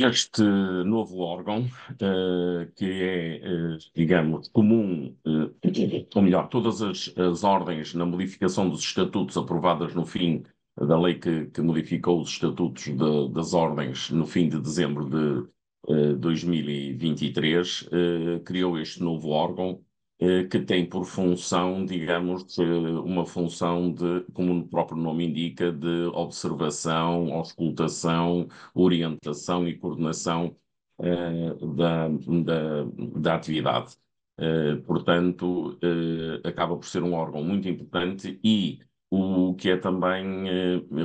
Este novo órgão, uh, que é, uh, digamos, comum, uh, ou melhor, todas as, as, ordens na modificação dos estatutos aprovadas no fim da lei que, que modificou os estatutos de, das ordens no fim de dezembro de 2023, criou este novo órgão eh, que tem por função, digamos, eh, uma função de, como o próprio nome indica, de observação, auscultação, orientação e coordenação uh, da, da, da, atividade. Uh, portanto, uh, acaba por ser um órgão muito importante e o que é também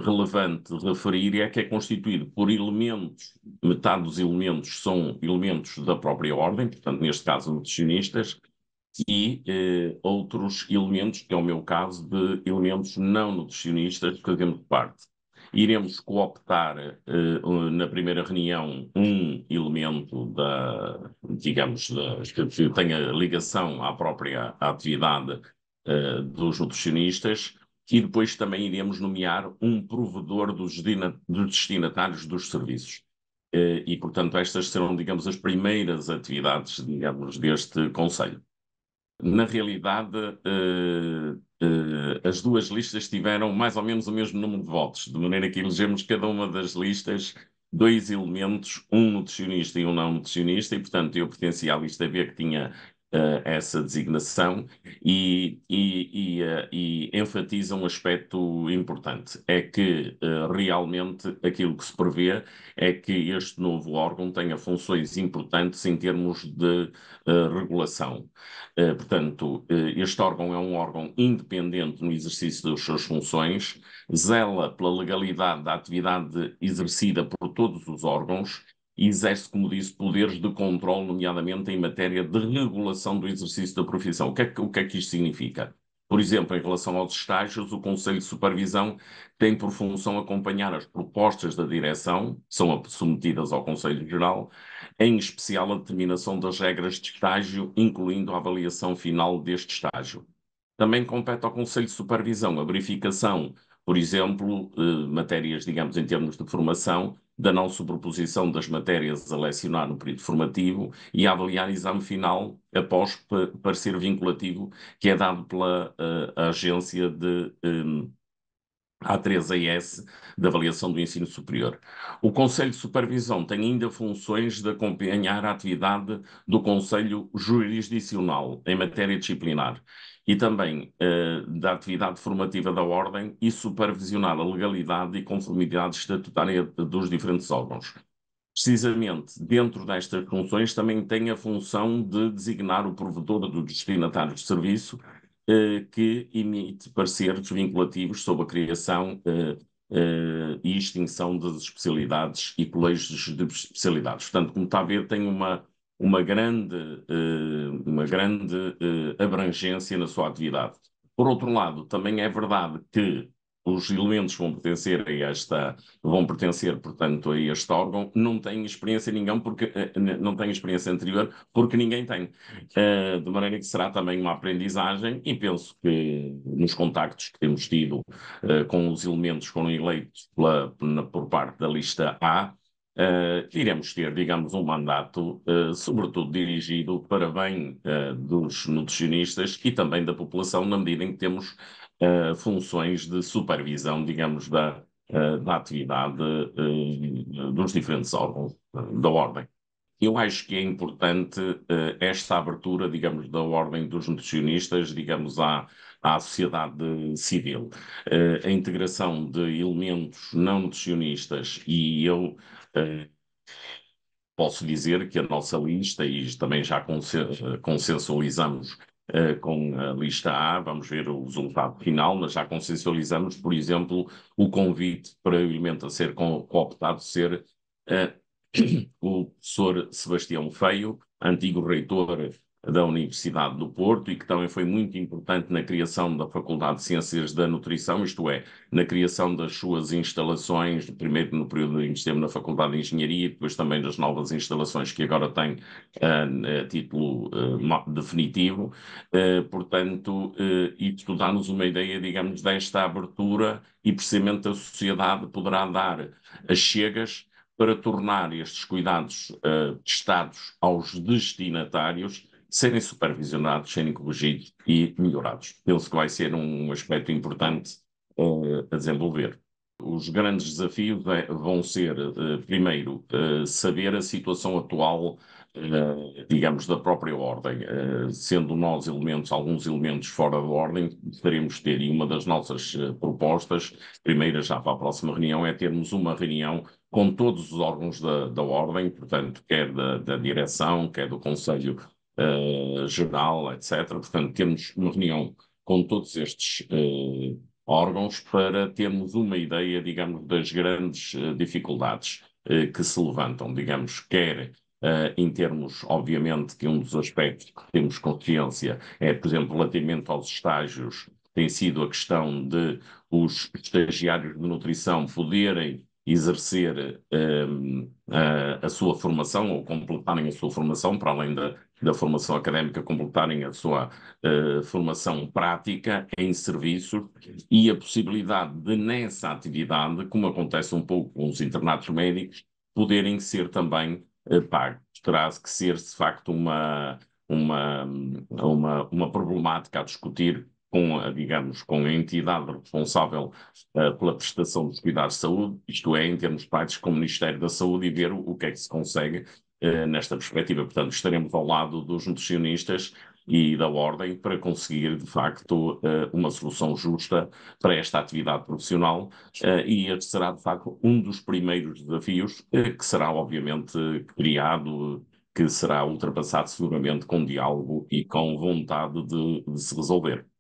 relevante referir é que é constituído por elementos, metade dos elementos são elementos da própria ordem, portanto, neste caso, nutricionistas, e eh, outros elementos, que é o meu caso, de elementos não nutricionistas que fazemos parte. Iremos cooptar eh, na primeira reunião um elemento da, digamos, da, que tenha ligação à própria atividade eh, dos nutricionistas e depois também iremos nomear um provedor dos, dos destinatários dos serviços eh, e, portanto, estas serão, digamos, as primeiras atividades, digamos, deste Conselho na realidade, uh, uh, as duas listas tiveram mais ou menos o mesmo número de votos, de maneira que elegemos cada uma das listas dois elementos, um nutricionista e um não nutricionista, e portanto eu pertencia à lista B que tinha eh, essa designação e, e, e, eh, e, enfatiza um aspecto importante: é que eh, realmente aquilo que se prevê é que este novo órgão tenha funções importantes em termos de uh, regulação. Uh, portanto, este órgão é um órgão independente no exercício das suas funções, zela pela legalidade da atividade exercida por todos os órgãos exerce, como disse, poderes de controle, nomeadamente em matéria de regulação do exercício da profissão. O que é que, o que, é que isto significa? Por exemplo, em relação aos estágios, o Conselho de Supervisão tem por função acompanhar as propostas da direção, que são submetidas ao Conselho Geral, em especial a determinação das regras de estágio, incluindo a avaliação final deste estágio. Também compete ao Conselho de Supervisão a verificação, por exemplo, eh, matérias, digamos, em termos de formação, da não sobreposição das matérias a lecionar no período formativo e a avaliar exame final após parecer vinculativo que é dado pela uh, Agência de um, eh, a3AS da avaliação do ensino superior. O Conselho de Supervisão tem ainda funções de acompanhar a atividade do Conselho Jurisdicional em matéria disciplinar e também eh, da atividade formativa da Ordem e supervisionar a legalidade e conformidade estatutária dos diferentes órgãos. Precisamente dentro destas funções também tem a função de designar o provedor do destinatário de serviço eh, que emite pareceres vinculativos sobre a criação eh, eh, e extinção das especialidades e colégios de especialidades. Portanto, como está a ver, tem uma, uma grande, uma grande abrangência na sua atividade. Por outro lado, também é verdade que os elementos vão pertencer a esta, vão pertencer, portanto, a este órgão, não tem experiência ninguém, porque eh, não tem experiência anterior, porque ninguém tem. Eh, de maneira que será também uma aprendizagem, e penso que nos contactos que temos tido eh, com os elementos que foram eleitos por parte da lista A, iremos ter, digamos, um mandato, sobretudo dirigido para bem dos nutricionistas e também da população, na medida em que temos funções de supervisão, digamos, da, uh, da atividade eh, dos diferentes órgãos eh, da Ordem. Eu acho que é importante esta abertura, digamos, da Ordem dos Nutricionistas, digamos, à, à sociedade civil. a integração de elementos não nutricionistas e eu posso dizer que a nossa lista, e também já consensualizamos eh, com a lista A, vamos ver o resultado final, mas já consensualizamos, por exemplo, o convite para o elemento a ser co cooptado ser uh, o professor Sebastião Feio, antigo reitor da Universidade do Porto e que também foi muito importante na criação da Faculdade de Ciências da Nutrição, isto é, na criação das suas instalações, primeiro no período em que esteve na Faculdade de Engenharia, depois também das novas instalações que agora tem uh, título uh, definitivo. Uh, portanto, isto dá-nos uma ideia, digamos, desta abertura e precisamente a sociedade poderá dar as chegas para tornar estes cuidados uh, testados aos destinatários serem supervisionados, serem corrigidos e melhorados. Penso que vai ser um aspecto importante uh, a desenvolver. Os grandes desafios é, vão ser, uh, primeiro, uh, saber a situação atual, digamos, da própria ordem. sendo nós elementos, alguns elementos fora da ordem, teremos ter, e uma das nossas propostas, primeira já para a próxima reunião, é termos uma reunião com todos os órgãos da, da ordem, portanto, quer da, da direção, quer do Conselho uh, eh, geral, etc. Portanto, temos uma reunião com todos estes uh, órgãos para termos uma ideia, digamos, das grandes uh, dificuldades que se levantam, digamos, quer Uh, em termos, obviamente, que um dos aspectos que temos consciência é, por exemplo, relativamente aos estágios, tem sido a questão de os estagiários de nutrição poderem exercer um, eh, a, a, sua formação ou completarem a sua formação, para além da, da formação académica, completarem a sua uh, formação prática em serviço e a possibilidade de, nessa atividade, como acontece um pouco com os internatos médicos, poderem ser também uh, pagos. Terá que ser, de facto, uma, uma, uma, uma problemática a discutir com a, digamos, com a entidade responsável uh, pela prestação dos cuidados de saúde, isto é, em termos práticos, com o Ministério da Saúde, e ver o, o que é que se consegue uh, nesta perspectiva. Portanto, estaremos ao lado dos nutricionistas e da Ordem para conseguir, de facto, uh, uma solução justa para esta atividade profissional e este será, de facto, um dos primeiros desafios que será, obviamente, criado que será ultrapassado seguramente com diálogo e com vontade de, de se resolver.